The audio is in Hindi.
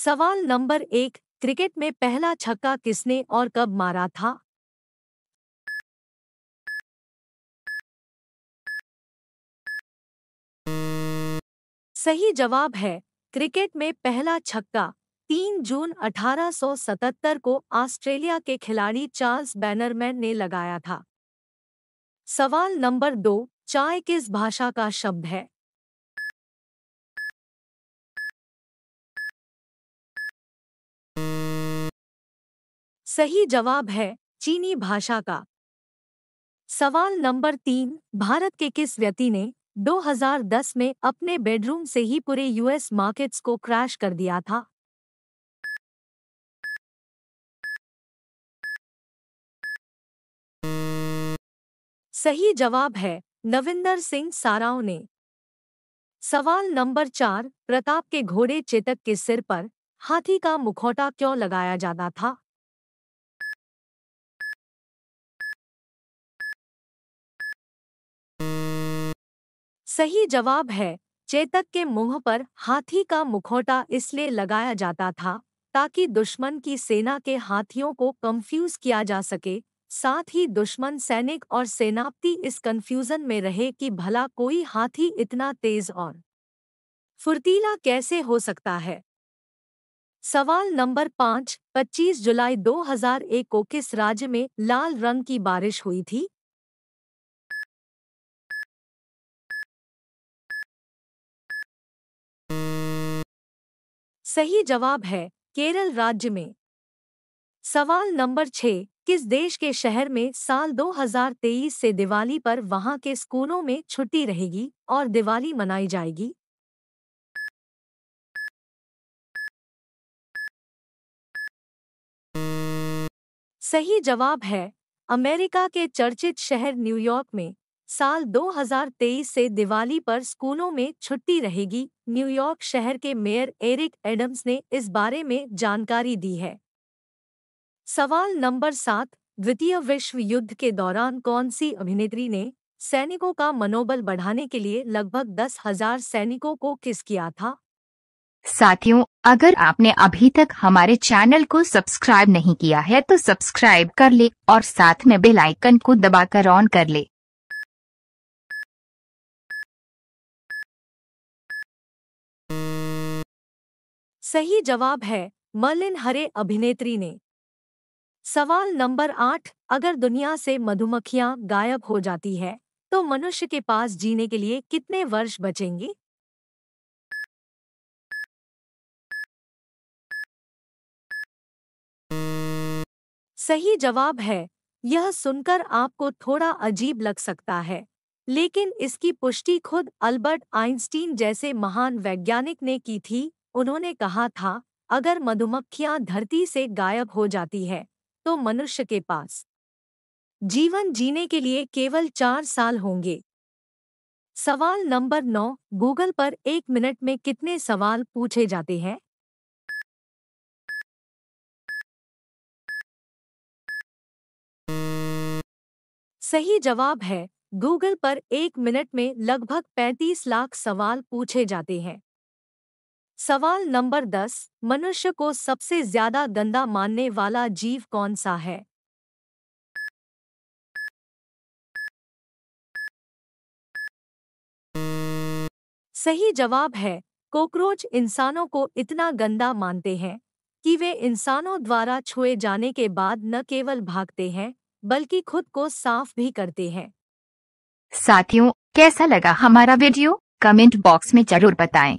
सवाल नंबर एक क्रिकेट में पहला छक्का किसने और कब मारा था सही जवाब है क्रिकेट में पहला छक्का 3 जून 1877 को ऑस्ट्रेलिया के खिलाड़ी चार्ल्स बैनरमैन ने लगाया था सवाल नंबर दो चाय किस भाषा का शब्द है सही जवाब है चीनी भाषा का सवाल नंबर तीन भारत के किस व्यक्ति ने 2010 में अपने बेडरूम से ही पूरे यूएस मार्केट्स को क्रैश कर दिया था सही जवाब है नविंदर सिंह साराव ने सवाल नंबर चार प्रताप के घोड़े चेतक के सिर पर हाथी का मुखौटा क्यों लगाया जाता था सही जवाब है चेतक के मुंह पर हाथी का मुखौटा इसलिए लगाया जाता था ताकि दुश्मन की सेना के हाथियों को कंफ्यूज किया जा सके साथ ही दुश्मन सैनिक और सेनापति इस कंफ्यूजन में रहे कि भला कोई हाथी इतना तेज और फुर्तीला कैसे हो सकता है सवाल नंबर पाँच 25 जुलाई 2001 को किस राज्य में लाल रंग की बारिश हुई थी सही जवाब है केरल राज्य में सवाल नंबर छह किस देश के शहर में साल 2023 से दिवाली पर वहां के स्कूलों में छुट्टी रहेगी और दिवाली मनाई जाएगी सही जवाब है अमेरिका के चर्चित शहर न्यूयॉर्क में साल 2023 से दिवाली पर स्कूलों में छुट्टी रहेगी न्यूयॉर्क शहर के मेयर एरिक एडम्स ने इस बारे में जानकारी दी है सवाल नंबर सात द्वितीय विश्व युद्ध के दौरान कौन सी अभिनेत्री ने सैनिकों का मनोबल बढ़ाने के लिए लगभग दस हजार सैनिकों को किस किया था साथियों अगर आपने अभी तक हमारे चैनल को सब्सक्राइब नहीं किया है तो सब्सक्राइब कर ले और साथ में बेल आइकन को दबाकर ऑन कर ले सही जवाब है मलिन हरे अभिनेत्री ने सवाल नंबर आठ अगर दुनिया से मधुमक्खियां गायब हो जाती है तो मनुष्य के पास जीने के लिए कितने वर्ष बचेंगे सही जवाब है यह सुनकर आपको थोड़ा अजीब लग सकता है लेकिन इसकी पुष्टि खुद अल्बर्ट आइंस्टीन जैसे महान वैज्ञानिक ने की थी उन्होंने कहा था अगर मधुमक्खियां धरती से गायब हो जाती है तो मनुष्य के पास जीवन जीने के लिए केवल चार साल होंगे सवाल नंबर नौ गूगल पर एक मिनट में कितने सवाल पूछे जाते हैं सही जवाब है गूगल पर एक मिनट में लगभग 35 लाख सवाल पूछे जाते हैं सवाल नंबर दस मनुष्य को सबसे ज्यादा गंदा मानने वाला जीव कौन सा है सही जवाब है कॉकरोच इंसानों को इतना गंदा मानते हैं कि वे इंसानों द्वारा छुए जाने के बाद न केवल भागते हैं बल्कि खुद को साफ भी करते हैं साथियों कैसा लगा हमारा वीडियो कमेंट बॉक्स में जरूर बताएं